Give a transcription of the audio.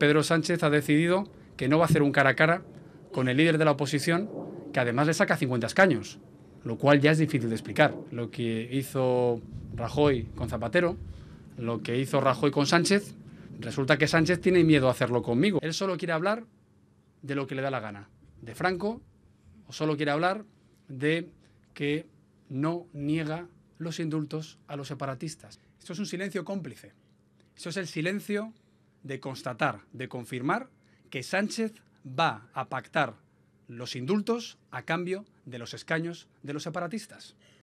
Pedro Sánchez ha decidido que no va a hacer un cara a cara con el líder de la oposición, que además le saca 50 escaños, lo cual ya es difícil de explicar. Lo que hizo Rajoy con Zapatero, lo que hizo Rajoy con Sánchez, resulta que Sánchez tiene miedo a hacerlo conmigo. Él solo quiere hablar de lo que le da la gana, de Franco, o solo quiere hablar de que no niega los indultos a los separatistas. Esto es un silencio cómplice. eso es el silencio de constatar, de confirmar que Sánchez va a pactar los indultos a cambio de los escaños de los separatistas.